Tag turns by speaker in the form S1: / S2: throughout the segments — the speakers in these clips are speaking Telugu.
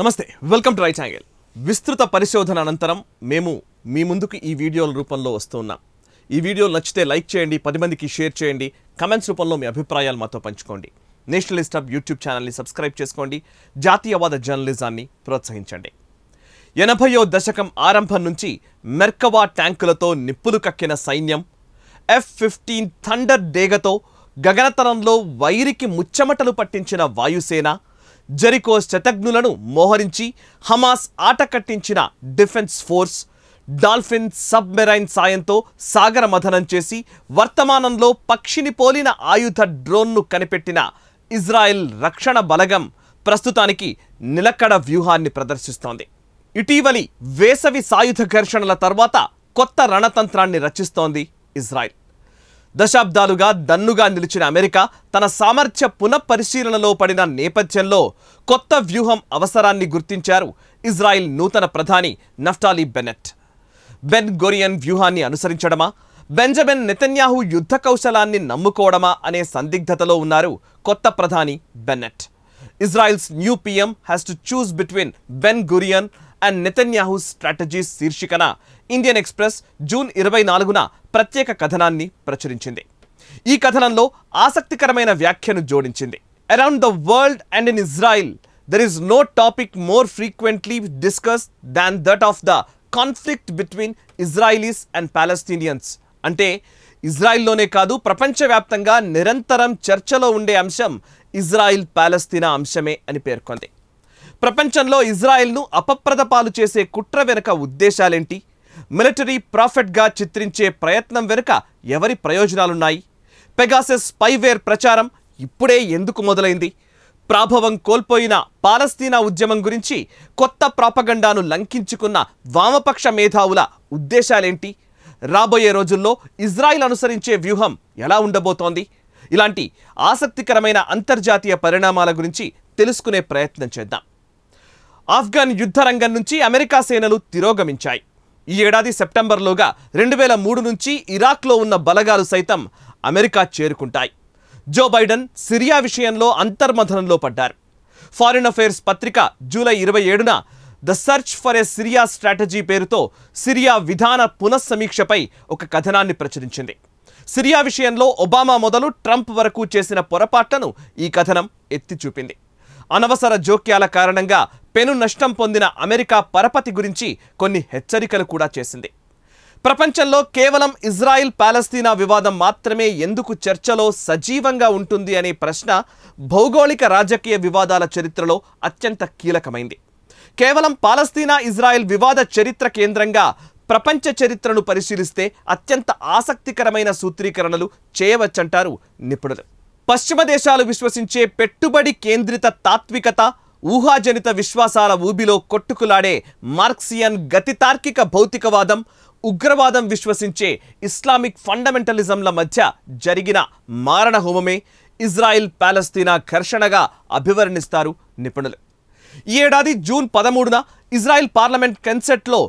S1: నమస్తే వెల్కమ్ టు రైట్ యాంగిల్ విస్తృత పరిశోధన అనంతరం మేము మీ ముందుకు ఈ వీడియోల రూపంలో వస్తున్నాం ఈ వీడియోలు నచ్చితే లైక్ చేయండి పది మందికి షేర్ చేయండి కమెంట్స్ రూపంలో మీ అభిప్రాయాలు మాతో పంచుకోండి నేషనలిస్ట్ ఆఫ్ యూట్యూబ్ ఛానల్ని సబ్స్క్రైబ్ చేసుకోండి జాతీయవాద జర్నలిజాన్ని ప్రోత్సహించండి ఎనభయో దశకం ఆరంభం నుంచి మెర్కవా ట్యాంకులతో నిప్పులు కక్కిన సైన్యం ఎఫ్ ఫిఫ్టీన్ థండర్ డేగతో గగనతరంలో వైరికి ముచ్చమటలు పట్టించిన వాయుసేన జరికో శతజ్ఞులను మోహరించి హమాస్ ఆటకట్టించిన డిఫెన్స్ ఫోర్స్ డాల్ఫిన్ సబ్మెరైన్ సాయంతో సాగర మథనం చేసి వర్తమానంలో పక్షిని పోలిన ఆయుధ డ్రోన్ను కనిపెట్టిన ఇజ్రాయెల్ రక్షణ బలగం ప్రస్తుతానికి నిలకడ వ్యూహాన్ని ప్రదర్శిస్తోంది ఇటీవలి వేసవి సాయుధ ఘర్షణల తర్వాత కొత్త రణతంత్రాన్ని రచిస్తోంది ఇజ్రాయెల్ దశాబ్దాలుగా దన్నుగా నిలిచిన అమెరికా తన సామర్థ్య పునఃపరిశీలనలో పడిన నేపథ్యంలో కొత్త వ్యూహం అవసరాన్ని గుర్తించారు ఇజ్రాయిల్ నూతన ప్రధాని నఫ్టాలీ బెనెట్ బెన్ గొరియన్ వ్యూహాన్ని అనుసరించడమా బెంజమిన్ నెతన్యాహు యుద్ధ కౌశలాన్ని నమ్ముకోవడమా అనే సందిగ్ధతలో ఉన్నారు కొత్త ప్రధాని Bennett Israel's new PM has to choose between Ben Gurion and Netanyahu strategies శీర్షికన ఇండియన్ ఎక్స్ప్రెస్ జూన్ ఇరవై నాలుగున ప్రత్యేక కథనాన్ని ప్రచురించింది ఈ కథనంలో ఆసక్తికరమైన వ్యాఖ్యను జోడించింది around the world and in Israel there is no topic more frequently discussed than that of the conflict between Israelis and Palestinians అంటే ఇజ్రాయిల్లోనే కాదు ప్రపంచవ్యాప్తంగా నిరంతరం చర్చలో ఉండే అంశం ఇజ్రాయిల్ పాలస్తీనా అంశమే అని పేర్కొంది ప్రపంచంలో ఇజ్రాయెల్ను అపప్రదపాలు చేసే కుట్ర వెనుక ఉద్దేశాలేంటి మిలిటరీ ప్రాఫిట్గా చిత్రించే ప్రయత్నం వెనుక ఎవరి ప్రయోజనాలున్నాయి పెగాసెస్ స్పైవేర్ ప్రచారం ఇప్పుడే ఎందుకు మొదలైంది ప్రాభవం కోల్పోయిన పాలస్తీనా ఉద్యమం గురించి కొత్త ప్రాపగండాను లంకించుకున్న వామపక్ష మేధావుల ఉద్దేశాలేంటి రాబోయే రోజుల్లో ఇజ్రాయిల్ అనుసరించే వ్యూహం ఎలా ఉండబోతోంది ఇలాంటి ఆసక్తికరమైన అంతర్జాతీయ పరిణామాల గురించి తెలుసుకునే ప్రయత్నం చేద్దాం ఆఫ్ఘన్ యుద్ధ రంగం నుంచి అమెరికా సేనలు తిరోగమించాయి ఈ ఏడాది సెప్టెంబర్లోగా రెండు వేల మూడు నుంచి ఇరాక్లో ఉన్న బలగాలు సైతం అమెరికా చేరుకుంటాయి జో బైడెన్ సిరియా విషయంలో అంతర్మథనంలో పడ్డారు ఫారిన్ అఫైర్స్ పత్రిక జూలై ఇరవై ఏడున the search for a Syria strategy పేరుతో సిరియా విధాన పునఃసమీక్షపై ఒక కథనాన్ని ప్రచురించింది సిరియా విషయంలో ఒబామా మొదలు ట్రంప్ వరకు చేసిన పొరపాట్లను ఈ కథనం ఎత్తి చూపింది అనవసర జోక్యాల కారణంగా పెను నష్టం పొందిన అమెరికా పరపతి గురించి కొన్ని హెచ్చరికలు కూడా చేసింది ప్రపంచంలో కేవలం ఇజ్రాయిల్ పాలస్తీనా వివాదం మాత్రమే ఎందుకు చర్చలో సజీవంగా ఉంటుంది అనే ప్రశ్న భౌగోళిక రాజకీయ వివాదాల చరిత్రలో అత్యంత కీలకమైంది కేవలం పాలస్తీనా ఇజ్రాయెల్ వివాద చరిత్ర కేంద్రంగా ప్రపంచ చరిత్రను పరిశీలిస్తే అత్యంత ఆసక్తికరమైన సూత్రీకరణలు చేయవచ్చంటారు నిపుణులు పశ్చిమ దేశాలు విశ్వసించే పెట్టుబడి కేంద్రిత తాత్వికత ఊహాజనిత విశ్వాసాల ఊబిలో కొట్టుకులాడే మార్క్సియన్ గతితార్కిక భౌతికవాదం ఉగ్రవాదం విశ్వసించే ఇస్లామిక్ ఫండమెంటలిజంల మధ్య జరిగిన మారణ హోమమే ఇజ్రాయిల్ పాలస్తీనా ఘర్షణగా అభివర్ణిస్తారు నిపుణులు ఈ ఏడాది జూన్ పదమూడున ఇజ్రాయిల్ పార్లమెంట్ కన్సెట్లో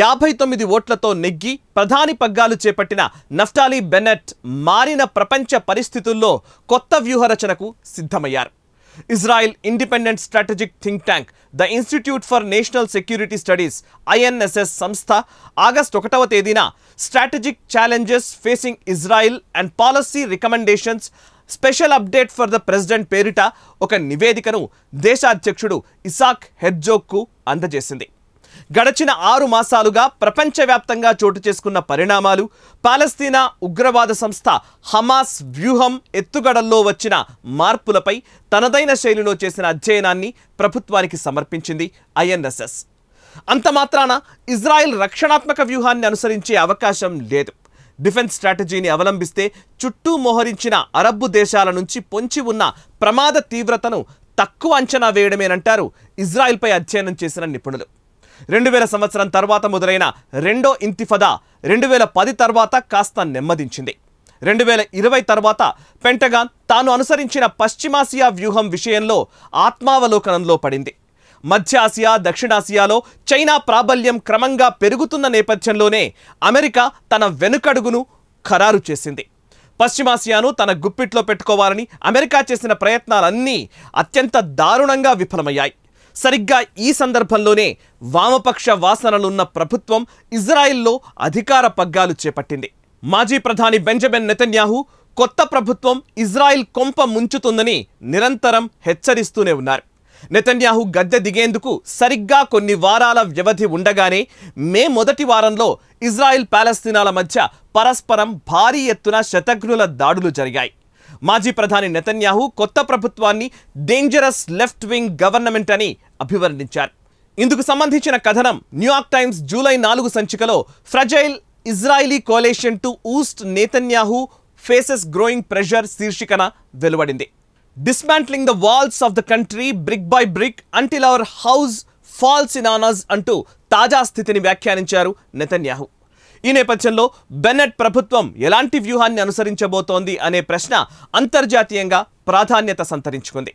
S1: యాభై తొమ్మిది ఓట్లతో నెగ్గి ప్రధాని పగ్గాలు చేపట్టిన నఫ్టాలీ బెన్నెట్ మారిన ప్రపంచ పరిస్థితుల్లో కొత్త వ్యూహరచనకు సిద్ధమయ్యారు Israel independent strategic think tank the institute for national security studies INSS సంస్థ ఆగస్ట్ ఒకటవ తేదీన strategic challenges facing Israel and policy recommendations special update for the president పేరిట ఒక నివేదికను దేశాధ్యక్షుడు ఇసాక్ హెర్జోక్కు అందజేసింది గడచిన ఆరు మాసాలుగా ప్రపంచవ్యాప్తంగా చోటు చేసుకున్న పరిణామాలు పాలస్తీనా ఉగ్రవాద సంస్థ హమాస్ వ్యూహం ఎత్తుగడల్లో వచ్చిన మార్పులపై తనదైన శైలిలో చేసిన అధ్యయనాన్ని ప్రభుత్వానికి సమర్పించింది ఐఎన్ఎస్ఎస్ అంత మాత్రాన ఇజ్రాయెల్ రక్షణాత్మక వ్యూహాన్ని అనుసరించే అవకాశం లేదు డిఫెన్స్ స్ట్రాటజీని అవలంబిస్తే చుట్టూ మోహరించిన అరబ్బు దేశాల నుంచి పొంచి ఉన్న ప్రమాద తీవ్రతను తక్కువ అంచనా వేయడమేనంటారు ఇజ్రాయెల్పై అధ్యయనం చేసిన నిపుణులు రెండు వేల సంవత్సరం తర్వాత మొదలైన రెండో ఇంతిఫదా రెండు వేల పది తర్వాత కాస్త నెమ్మదించింది రెండు వేల ఇరవై తర్వాత పెంటగాన్ తాను అనుసరించిన పశ్చిమాసియా వ్యూహం విషయంలో ఆత్మావలోకనంలో పడింది మధ్య ఆసియా దక్షిణాసియాలో చైనా ప్రాబల్యం క్రమంగా పెరుగుతున్న నేపథ్యంలోనే అమెరికా తన వెనుకడుగును ఖరారు చేసింది పశ్చిమాసియాను తన గుప్పిట్లో పెట్టుకోవాలని అమెరికా చేసిన ప్రయత్నాలన్నీ అత్యంత దారుణంగా విఫలమయ్యాయి సరిగ్గా ఈ సందర్భంలోనే వామపక్ష వాసనలున్న ప్రభుత్వం ఇజ్రాయెల్లో అధికార పగ్గాలు చేపట్టింది మాజీ ప్రధాని బెంజమిన్ నెతన్యాహు కొత్త ప్రభుత్వం ఇజ్రాయెల్ కొంప ముంచుతుందని నిరంతరం హెచ్చరిస్తూనే ఉన్నారు నెతన్యాహు గద్దె దిగేందుకు సరిగ్గా కొన్ని వారాల వ్యవధి ఉండగానే మే మొదటి వారంలో ఇజ్రాయెల్ పాలస్తీనాల మధ్య పరస్పరం భారీ ఎత్తున శతఘ్నుల దాడులు జరిగాయి మాజీ ప్రధాని నెతన్యాహు కొత్త ప్రభుత్వాన్ని డేంజరస్ లెఫ్ట్ వింగ్ గవర్నమెంట్ అని అభివర్ణించారు ఇందుకు సంబంధించిన కథనం న్యూయార్క్ టైమ్స్ జూలై నాలుగు సంచికలో fragile Israeli coalition to oust Netanyahu faces growing pressure శీర్షికన వెలువడింది dismantling the walls of the country brick by brick until our house falls in honours అంటూ తాజా స్థితిని వ్యాఖ్యానించారు నెతన్యాహు ఈ నేపథ్యంలో బెన్నెట్ ప్రభుత్వం ఎలాంటి వ్యూహాన్ని అనుసరించబోతోంది అనే ప్రశ్న అంతర్జాతీయంగా ప్రాధాన్యత సంతరించుకుంది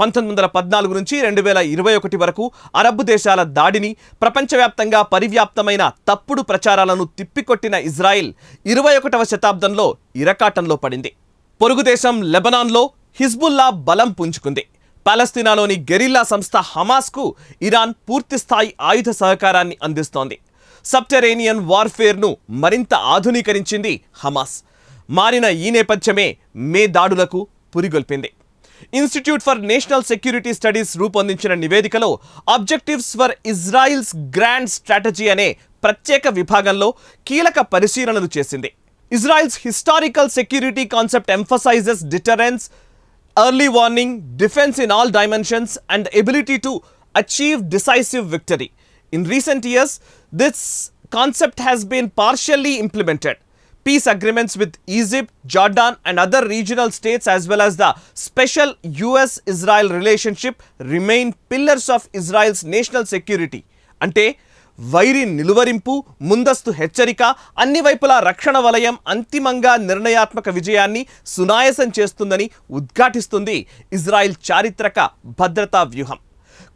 S1: పంతొమ్మిది వందల పద్నాలుగు నుంచి రెండు వేల ఇరవై ఒకటి వరకు అరబ్ దేశాల దాడిని ప్రపంచవ్యాప్తంగా పరివ్యాప్తమైన తప్పుడు ప్రచారాలను తిప్పికొట్టిన ఇజ్రాయిల్ ఇరవై ఒకటవ శతాబ్దంలో ఇరకాటంలో పడింది పొరుగు దేశం లెబనాన్లో హిజ్బుల్లా బలం పుంజుకుంది పాలస్తీనాలోని గెరిల్లా సంస్థ హమాస్కు ఇరాన్ పూర్తిస్థాయి ఆయుధ సహకారాన్ని అందిస్తోంది సబ్టెరేనియన్ వార్ఫేర్ను మరింత ఆధునీకరించింది హమాస్ మారిన ఈ నేపథ్యమే మే దాడులకు పురిగొల్పింది institute for national security studies రూపొందించిన నివేదికలో objectives for Israel's grand strategy అనే ప్రత్యేక విభాగంలో కీలక పరిశీలనలు చేసింది Israel's historical security concept emphasises deterrence early warning defence in all dimensions and ability to achieve decisive victory In recent years, this concept has been partially implemented. Peace agreements with Egypt, Jordan and other regional states as well as the special US-Israel relationship remain pillars of Israel's national security. ante వైరి నిలువరింపు ముందస్తు హెచ్చరిక అన్ని వైపులా రక్షణ వలయం అంతిమంగా నిర్ణయాత్మక విజయాన్ని సునాయసం చేస్తుందని ఉద్ఘాటిస్తుంది ఇజ్రాయిల్ చారిత్రక భద్రతా వ్యూహం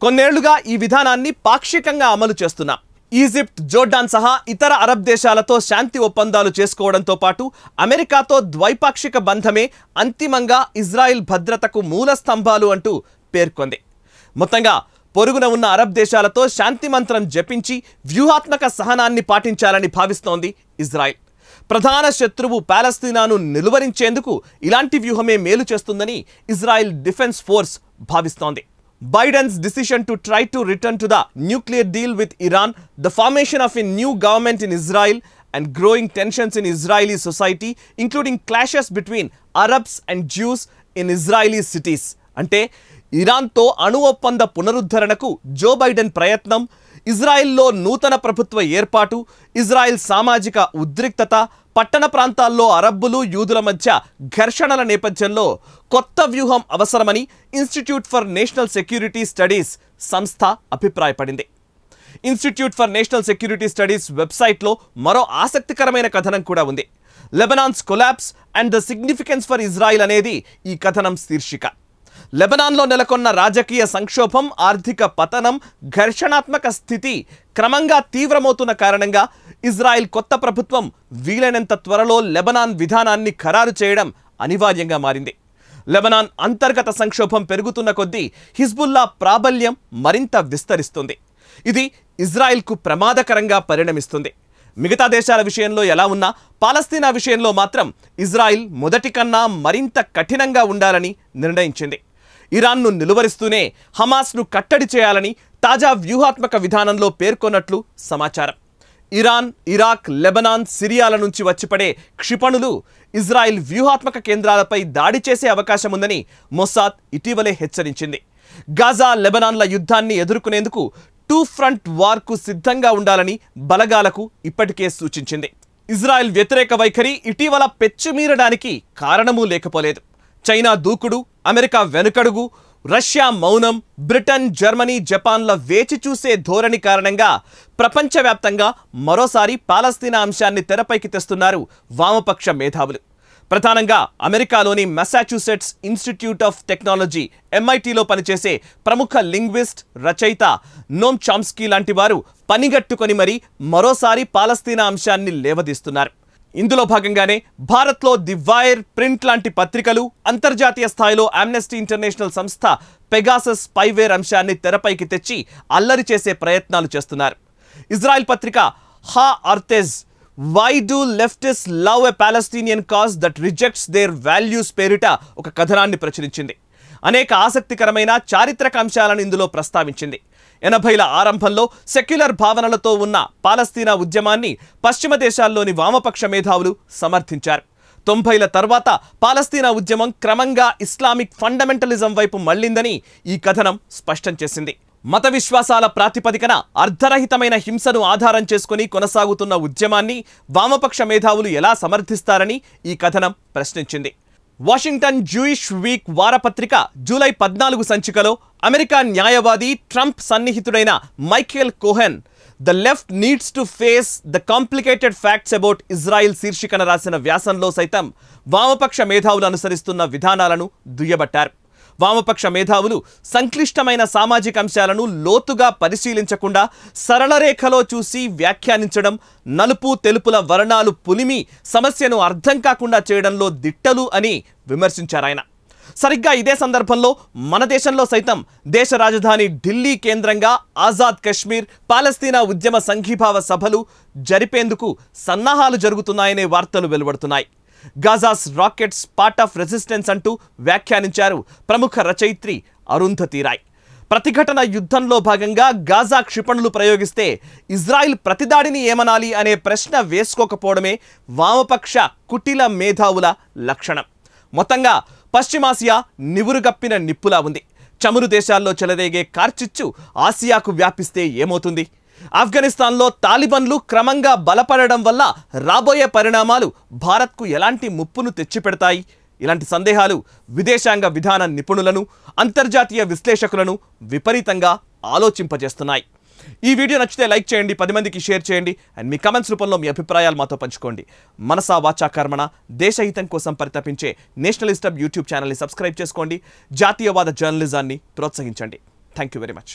S1: కొన్నేళ్లుగా ఈ విధానాన్ని పాక్షికంగా అమలు చేస్తున్నాం ఈజిప్ట్ జోర్డాన్ సహా ఇతర అరబ్ దేశాలతో శాంతి ఒప్పందాలు చేసుకోవడంతో పాటు అమెరికాతో ద్వైపాక్షిక బంధమే అంతిమంగా ఇజ్రాయిల్ భద్రతకు మూల స్తంభాలు అంటూ పేర్కొంది మొత్తంగా పొరుగున ఉన్న అరబ్ దేశాలతో శాంతి మంత్రం జపించి వ్యూహాత్మక సహనాన్ని పాటించాలని భావిస్తోంది ఇజ్రాయిల్ ప్రధాన శత్రువు పాలస్తీనాను నిలువరించేందుకు ఇలాంటి వ్యూహమే మేలు చేస్తుందని ఇజ్రాయిల్ డిఫెన్స్ ఫోర్స్ భావిస్తోంది Biden's decision to try to return to the nuclear deal with Iran the formation of a new government in Israel and growing tensions in Israeli society including clashes between Arabs and Jews in Israeli cities అంటే ఇరాన్తో అణు ఒప్పంద పునరుద్ధరణకు జో బైడెన్ ప్రయత్నం ఇజ్రాయిల్లో నూతన ప్రభుత్వ ఏర్పాటు ఇజ్రాయిల్ సామాజిక ఉద్రిక్తత పట్టణ ప్రాంతాల్లో అరబ్బులు యూదుల మధ్య ఘర్షణల నేపథ్యంలో కొత్త వ్యూహం అవసరమని institute for national security studies సంస్థ అభిప్రాయపడింది institute for national security studies వెబ్సైట్లో మరో ఆసక్తికరమైన కథనం కూడా ఉంది Lebanon's collapse and the significance for Israel అనేది ఈ కథనం శీర్షిక లెబనాన్లో నెలకొన్న రాజకీయ సంక్షోభం ఆర్థిక పతనం ఘర్షణాత్మక స్థితి క్రమంగా తీవ్రమవుతున్న కారణంగా ఇజ్రాయెల్ కొత్త ప్రభుత్వం వీలైనంత త్వరలో లెబనాన్ విధానాన్ని ఖరారు చేయడం అనివార్యంగా మారింది లెబనాన్ అంతర్గత సంక్షోభం పెరుగుతున్న కొద్దీ హిజ్బుల్లా ప్రాబల్యం మరింత విస్తరిస్తుంది ఇది ఇజ్రాయెల్కు ప్రమాదకరంగా పరిణమిస్తుంది మిగతా దేశాల విషయంలో ఎలా ఉన్నా పాలస్తీనా విషయంలో మాత్రం ఇజ్రాయిల్ మొదటి కన్నా మరింత కఠినంగా ఉండాలని నిర్ణయించింది ఇరాన్ను నిలువరిస్తూనే హమాస్ను కట్టడి చేయాలని తాజా వ్యూహాత్మక విధానంలో పేర్కొన్నట్లు సమాచారం ఇరాన్ ఇరాక్ లెబనాన్ సిరియాల నుంచి వచ్చిపడే క్షిపణులు ఇజ్రాయెల్ వ్యూహాత్మక కేంద్రాలపై దాడి చేసే అవకాశం ఉందని మొసాద్ ఇటీవలే హెచ్చరించింది గాజా లెబనాన్ల యుద్ధాన్ని ఎదుర్కొనేందుకు టూ ఫ్రంట్ వార్కు సిద్ధంగా ఉండాలని బలగాలకు ఇప్పటికే సూచించింది ఇజ్రాయెల్ వ్యతిరేక వైఖరి ఇటీవల పెచ్చుమీరడానికి కారణమూ లేకపోలేదు చైనా దూకుడు అమెరికా వెనుకడుగు రష్యా మౌనం బ్రిటన్ జర్మనీ జపాన్ల వేచి చూసే ధోరణి కారణంగా ప్రపంచవ్యాప్తంగా మరోసారి పాలస్తీనా అంశాన్ని తెరపైకి తెస్తున్నారు వామపక్ష మేధావులు ప్రధానంగా అమెరికాలోని మెసాచ్యూసెట్స్ ఇన్స్టిట్యూట్ ఆఫ్ టెక్నాలజీ ఎంఐటీలో పనిచేసే ప్రముఖ లింగ్విస్ట్ రచయిత నోమ్ చాంస్కీ లాంటి వారు పనిగట్టుకొని మరీ మరోసారి పాలస్తీనా అంశాన్ని లేవదీస్తున్నారు ఇందులో భాగంగానే భారత్లో ది వైర్ ప్రింట్ లాంటి పత్రికలు అంతర్జాతీయ స్థాయిలో అమ్నెస్టీ ఇంటర్నేషనల్ సంస్థ పెగాసస్ పైవేర్ అంశాన్ని తెరపైకి తెచ్చి అల్లరి చేసే ప్రయత్నాలు చేస్తున్నారు ఇజ్రాయెల్ పత్రిక Haaretz why do leftists love a Palestinian cause that rejects their values పేరిట ఒక కథనాన్ని ప్రచురించింది అనేక ఆసక్తికరమైన చారిత్రక అంశాలను ఇందులో ప్రస్తావించింది ఎనభైల ఆరంభంలో సెక్యులర్ భావనలతో ఉన్న పాలస్తీనా ఉద్యమాన్ని పశ్చిమ దేశాల్లోని వామపక్ష మేధావులు సమర్థించారు తొంభైల తర్వాత పాలస్తీనా ఉద్యమం క్రమంగా ఇస్లామిక్ ఫండమెంటలిజం వైపు మళ్లిందని ఈ కథనం స్పష్టం చేసింది మత విశ్వాసాల ప్రాతిపదికన అర్ధరహితమైన హింసను ఆధారం చేసుకుని కొనసాగుతున్న ఉద్యమాన్ని వామపక్ష మేధావులు ఎలా సమర్థిస్తారని ఈ కథనం ప్రశ్నించింది వాషింగ్టన్ జూయిష్ వీక్ వారపత్రిక జూలై పద్నాలుగు సంచికలో అమెరికా న్యాయవాది ట్రంప్ సన్నిహితుడైన Michael Cohen the left needs to face the complicated facts about Israel శీర్షికన రాసిన వ్యాసంలో సైతం వామపక్ష మేధావులు అనుసరిస్తున్న విధానాలను దుయ్యబట్టారు వామపక్ష మేధావులు సంక్లిష్టమైన సామాజిక అంశాలను లోతుగా పరిశీలించకుండా సరళరేఖలో చూసి వ్యాఖ్యానించడం నలుపు తెలుపుల వర్ణాలు పులిమి సమస్యను అర్థం కాకుండా చేయడంలో దిట్టలు అని విమర్శించారాయన సరిగ్గా ఇదే సందర్భంలో మన దేశంలో సైతం దేశ రాజధాని ఢిల్లీ కేంద్రంగా ఆజాద్ కశ్మీర్ పాలస్తీనా ఉద్యమ సంఘీభావ సభలు జరిపేందుకు సన్నాహాలు జరుగుతున్నాయనే వార్తలు వెలువడుతున్నాయి Gaza's rockets part of resistance అంటూ వ్యాఖ్యానించారు ప్రముఖ రచయిత్రి అరుంధతి రాయ్ ప్రతిఘటన యుద్ధంలో భాగంగా గాజా క్షిపణులు ప్రయోగిస్తే ఇజ్రాయిల్ ప్రతిదాడిని ఏమనాలి అనే ప్రశ్న వేసుకోకపోవడమే వామపక్ష కుటిల మేధావుల లక్షణం మొత్తంగా పశ్చిమాసియా నివురుగప్పిన నిప్పులా ఉంది చమురు దేశాల్లో చెలరేగే కార్చిచ్చు ఆసియాకు వ్యాపిస్తే ఏమవుతుంది ఆఫ్ఘనిస్తాన్లో తాలిబన్లు క్రమంగా బలపడడం వల్ల రాబోయే పరిణామాలు భారత్కు ఎలాంటి ముప్పును తెచ్చిపెడతాయి ఇలాంటి సందేహాలు విదేశాంగ విధాన నిపుణులను అంతర్జాతీయ విశ్లేషకులను విపరీతంగా ఆలోచింపజేస్తున్నాయి ఈ వీడియో నచ్చితే లైక్ చేయండి పది మందికి షేర్ చేయండి అండ్ మీ కమెంట్స్ రూపంలో మీ అభిప్రాయాలు మాతో పంచుకోండి మనసా వాచా కర్మణ దేశహితం కోసం పరితపించే నేషనలిస్ట్ యూట్యూబ్ ఛానల్ని సబ్స్క్రైబ్ చేసుకోండి జాతీయవాద జర్నలిజాన్ని ప్రోత్సహించండి థ్యాంక్ వెరీ మచ్